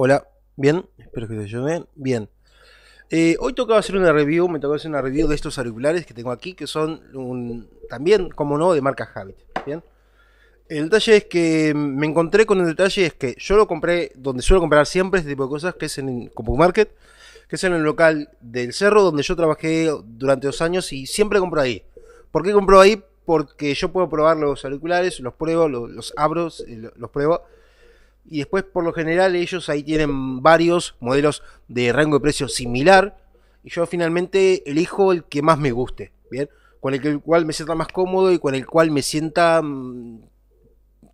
Hola, bien, espero que te ayuden. Bien. Eh, hoy tocaba hacer una review, me toca hacer una review de estos auriculares que tengo aquí, que son también, como no, de marca Habit. Bien. El detalle es que me encontré con el detalle es que yo lo compré donde suelo comprar siempre este tipo de cosas, que es en Compu Market, que es en el local del cerro donde yo trabajé durante dos años y siempre compro ahí. ¿Por qué compro ahí? Porque yo puedo probar los auriculares, los pruebo, los, los abro, eh, los pruebo y después por lo general ellos ahí tienen varios modelos de rango de precio similar y yo finalmente elijo el que más me guste, ¿bien? Con el cual me sienta más cómodo y con el cual me sienta, mm,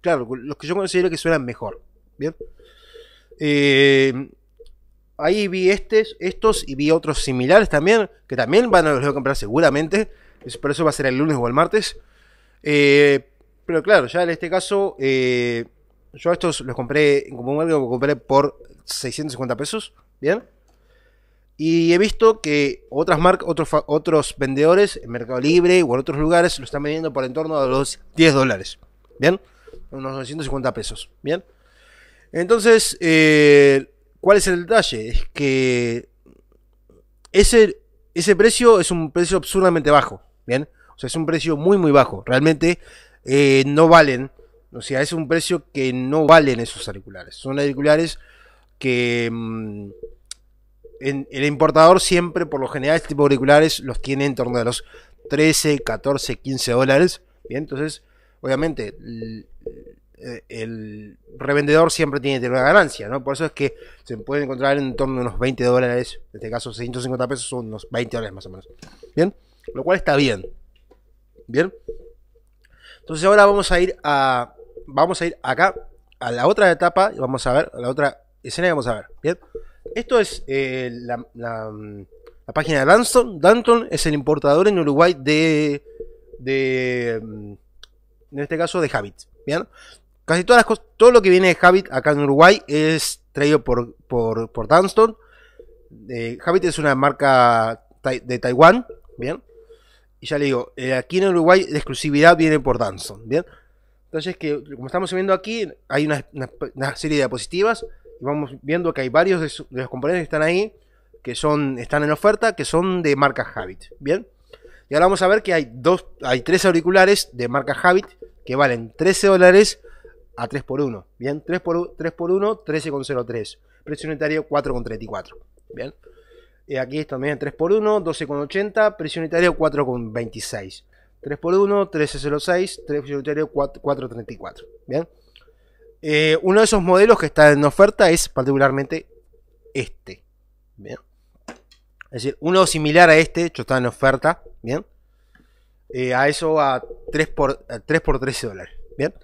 claro, los que yo considero que suenan mejor, ¿bien? Eh, ahí vi estos estos y vi otros similares también, que también van a, los voy a comprar seguramente, por eso va a ser el lunes o el martes. Eh, pero claro, ya en este caso... Eh, yo estos los compré, como algo compré por 650 pesos, ¿bien? Y he visto que otras marcas, otros, otros vendedores en Mercado Libre o en otros lugares lo están vendiendo por en torno a los 10 dólares, ¿bien? Unos 250 pesos, ¿bien? Entonces, eh, ¿cuál es el detalle? Es que ese, ese precio es un precio absurdamente bajo, ¿bien? O sea, es un precio muy, muy bajo. Realmente eh, no valen o sea, es un precio que no valen esos auriculares. Son auriculares que mm, el importador siempre, por lo general, este tipo de auriculares los tiene en torno a los 13, 14, 15 dólares. Bien, entonces, obviamente, eh, el, revendedor siempre tiene que tener una ganancia, ¿no? Por eso es que se pueden encontrar en torno a unos 20 dólares, en este caso 650 pesos son unos 20 dólares más o menos. Bien, lo cual está bien. Bien. Entonces ahora vamos a ir a vamos a ir acá a la otra etapa y vamos a ver, a la otra escena vamos a ver. Bien, esto es eh, la, página de Danton. Danton es el importador en Uruguay de, de mm, en este caso, de Habit. Bien, casi todas las cosas, todo lo que viene de Habit acá en Uruguay es traído por, por, por eh, Habit es una marca de Taiwán, bien. Y ya le digo, eh, aquí en Uruguay la exclusividad viene por Dunston, bien. Entonces, que como estamos viendo aquí, hay una, serie de diapositivas y vamos viendo que hay varios de, los componentes que están ahí, que son, están en oferta, que son de marca Habit. Bien. Y ahora vamos a ver que hay, dos, hay tres auriculares de marca Habit que valen 13 dólares a 3x1. Bien, 3 por, 3 por 1, 13,03. Precio unitario 4,34. Bien. Y eh, aquí también 3x1, 12,80. Precio unitario 4,26. 3x1, 1306, 434. ¿Bien? Eh, uno de esos modelos que está en oferta es particularmente este. ¿Bien? Es decir, uno similar a este, Yo está en oferta. ¿Bien? Eh, a eso a 3 x 3 13 dólares. ¿Bien?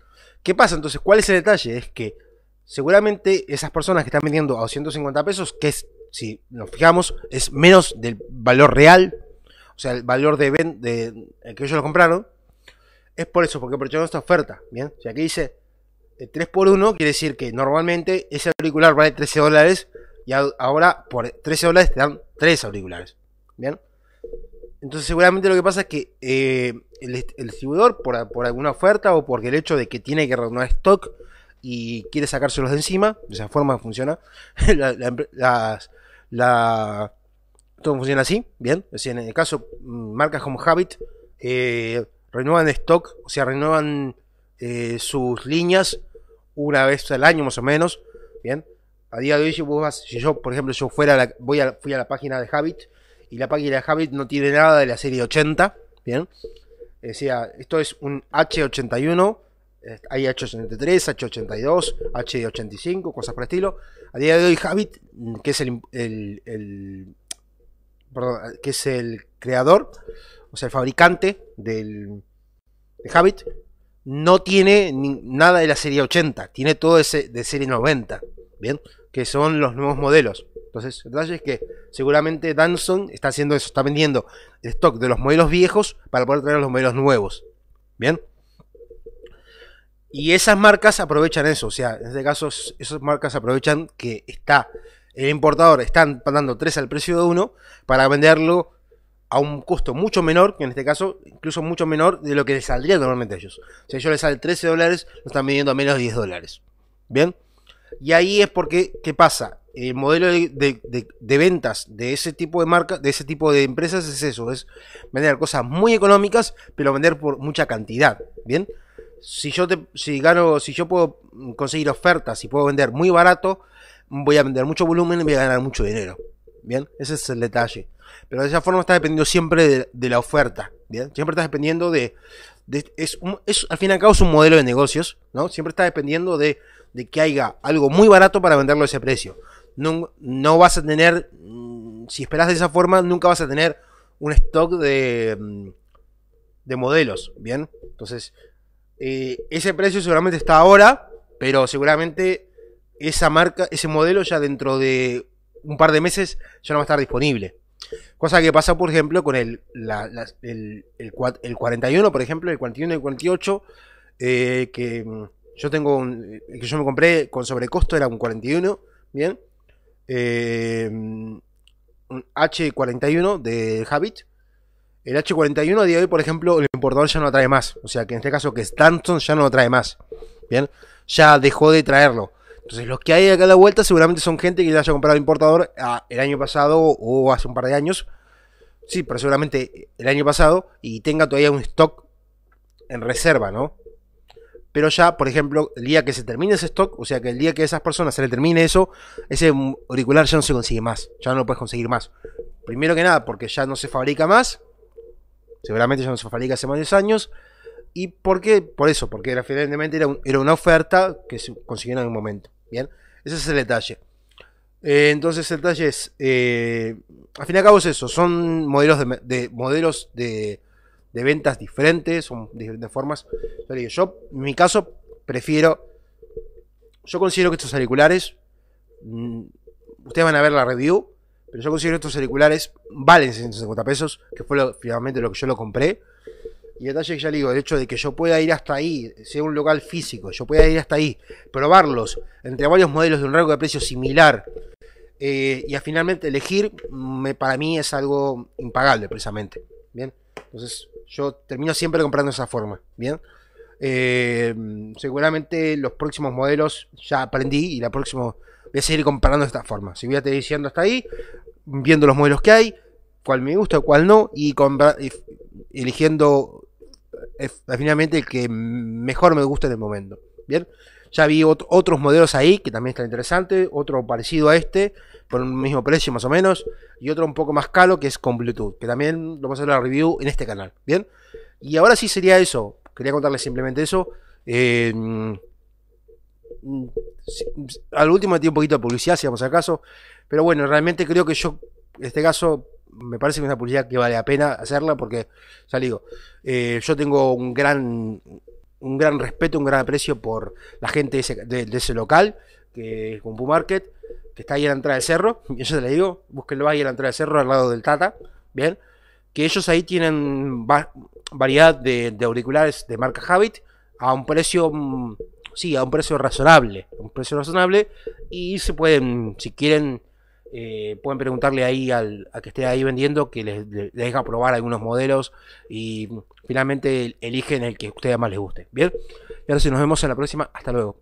¿Qué pasa entonces? ¿Cuál es el detalle? Es que seguramente esas personas que están vendiendo a 250 pesos, que es, si nos fijamos, es menos del valor real o sea, el valor de venta eh, que ellos lo compraron, es por eso, porque aprovecharon esta oferta. Bien, Si aquí dice 3 eh, por 1 quiere decir que normalmente ese auricular vale 13 dólares y ahora por 13 dólares te dan 3 auriculares. Bien, entonces seguramente lo que pasa es que eh, el, distribuidor, por, alguna oferta o porque el hecho de que tiene que renovar stock y quiere sacárselos de encima, de esa forma funciona, la, todo funciona así, bien. Es en el caso, mm, marcas como Habit eh, renuevan stock, o sea, renuevan eh, sus líneas una vez al año más o menos, bien. A día de hoy, si, yo, por ejemplo, yo fuera voy a, fui a la página de Habit y la página de Habit no tiene nada de la serie 80, bien. Decía, esto es un H81 eh, hay H83, H82, H85, cosas por el estilo. A día de hoy, Habit, mm, que es el, eh, que es el creador, o sea, el fabricante del, Habit, no tiene nada de la serie 80, tiene todo ese de serie 90, ¿bien? Que son los nuevos modelos. Entonces, el detalle es que seguramente Danson está haciendo eso, está vendiendo el stock de los modelos viejos para poder traer los modelos nuevos, ¿bien? Y esas marcas aprovechan eso, o sea, en este caso esas marcas aprovechan que está el importador están pagando 3 al precio de 1 para venderlo a un costo mucho menor, que en este caso incluso mucho menor de lo que les saldría normalmente a ellos. Si a ellos les sale 13 dólares, lo están vendiendo a menos de 10 dólares. ¿Bien? Y ahí es porque, ¿qué pasa? El modelo de, ventas de ese tipo de marca, de ese tipo de empresas es eso, es vender cosas muy económicas, pero vender por mucha cantidad. ¿Bien? Si yo te, si gano, si yo puedo conseguir ofertas y puedo vender muy barato, voy a vender mucho volumen y voy a ganar mucho dinero. Bien, ese es el detalle. Pero de esa forma está dependiendo siempre de, la oferta. Bien, siempre estás dependiendo de. al fin y al cabo es un modelo de negocios, ¿no? Siempre está dependiendo de, de que haya algo muy barato para venderlo a ese precio. No, vas a tener. Mm, si esperas de esa forma, nunca vas a tener un stock de. Mm, de modelos. Bien, entonces. Eh, ese precio seguramente está ahora, pero seguramente esa marca, ese modelo ya dentro de un par de meses ya no va a estar disponible. Cosa que pasa, por ejemplo, con el, el, el, 41, por ejemplo, el 41 y el 48, eh, que mm, yo tengo eh, que yo me compré con sobrecosto, era un 41, ¿bien? Eh, mm, un H41 de Habit. El H41 a día de hoy, por ejemplo, el importador ya no lo trae más. O sea que en este caso que Stanton ya no lo trae más. Bien, ya dejó de traerlo. Entonces, los que hay acá a la vuelta seguramente son gente que le haya comprado el importador ah, el año pasado o hace un par de años. Sí, pero seguramente el año pasado y tenga todavía un stock en reserva, ¿no? Pero ya, por ejemplo, el día que se termine ese stock, o sea que el día que a esas personas se le termine eso, ese auricular ya no se consigue más, ya no lo puedes conseguir más. Primero que nada, porque ya no se fabrica más, seguramente ya no se fabrica hace varios años. ¿Y por qué? Por eso, porque era, era, era una oferta que se consiguió en algún momento. Bien, ese es el detalle. Eh, entonces el detalle es, eh, al fin y al cabo es eso, son modelos de, modelos de, de, ventas diferentes, son diferentes formas. Yo, en mi caso, prefiero, yo considero que estos auriculares, mm, ustedes van a ver la review, pero yo considero que estos auriculares valen 650 pesos, que fue finalmente lo que yo lo compré. Y detalle que ya digo, el hecho de que yo pueda ir hasta ahí, sea un local físico, yo pueda ir hasta ahí, probarlos entre varios modelos de un rango de precio similar eh, y a finalmente elegir, me, para mí es algo impagable precisamente. Bien, entonces yo termino siempre comprando de esa forma. Bien, eh, seguramente los próximos modelos ya aprendí y la próxima voy a seguir comparando de esta forma. Si voy a estar diciendo hasta ahí, viendo los modelos que hay, cuál me gusta, cuál no, y, y eligiendo es finalmente el que mejor me gusta en el momento. Bien, ya vi otros modelos ahí que también están interesantes, otro parecido a este, por un mismo precio más o menos, y otro un poco más caro que es con Bluetooth, que también lo vamos a hacer la review en este canal. Bien, y ahora sí sería eso, quería contarles simplemente eso. Eh, mm, al último metí un poquito de publicidad, si vamos al caso, pero bueno, realmente creo que yo, en este caso, me parece que es una publicidad que vale la pena hacerla porque, ya digo, eh, yo tengo un gran, un gran respeto, un gran aprecio por la gente de ese, local, que es Compu Market, que está ahí en la entrada del cerro, yo te le digo, búsquenlo ahí en la entrada del cerro, al lado del Tata, bien, que ellos ahí tienen variedad de, auriculares de marca Habit a un precio, mm, sí, a un precio razonable, un precio razonable, y se pueden, si quieren, eh, pueden preguntarle ahí al a que esté ahí vendiendo que les, deje deja probar algunos modelos y finalmente eligen el que a ustedes más les guste. Bien, y ahora sí, nos vemos en la próxima. Hasta luego.